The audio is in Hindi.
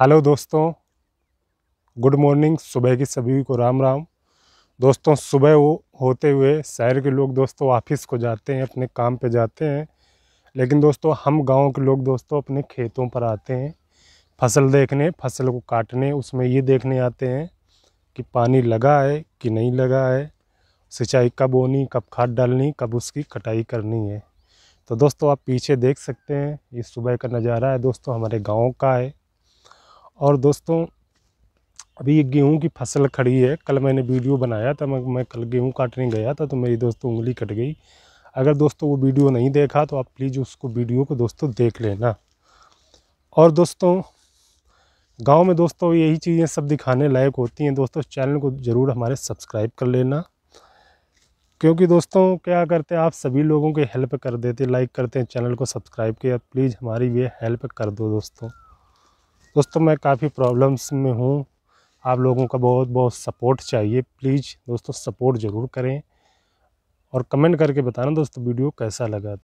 हेलो दोस्तों गुड मॉर्निंग सुबह की सभी को राम राम दोस्तों सुबह वो होते हुए शहर के लोग दोस्तों ऑफिस को जाते हैं अपने काम पे जाते हैं लेकिन दोस्तों हम गांव के लोग दोस्तों अपने खेतों पर आते हैं फसल देखने फसल को काटने उसमें ये देखने आते हैं कि पानी लगा है कि नहीं लगा है सिंचाई कब होनी कब खाद डालनी कब उसकी कटाई करनी है तो दोस्तों आप पीछे देख सकते हैं ये सुबह का नज़ारा है दोस्तों हमारे गाँव का है और दोस्तों अभी ये गेहूं की फसल खड़ी है कल मैंने वीडियो बनाया था मैं मैं कल गेहूं काटने गया था तो मेरी दोस्तों उंगली कट गई अगर दोस्तों वो वीडियो नहीं देखा तो आप प्लीज़ उसको वीडियो को दोस्तों देख लेना और दोस्तों गांव में दोस्तों यही चीज़ें सब दिखाने लायक होती हैं दोस्तों चैनल को ज़रूर हमारे सब्सक्राइब कर लेना क्योंकि दोस्तों क्या करते हैं आप सभी लोगों की हेल्प कर देते लाइक करते हैं चैनल को सब्सक्राइब किया प्लीज़ हमारी ये हेल्प कर दो दोस्तों दोस्तों मैं काफ़ी प्रॉब्लम्स में हूँ आप लोगों का बहुत बहुत सपोर्ट चाहिए प्लीज़ दोस्तों सपोर्ट ज़रूर करें और कमेंट करके बताना दोस्तों वीडियो कैसा लगा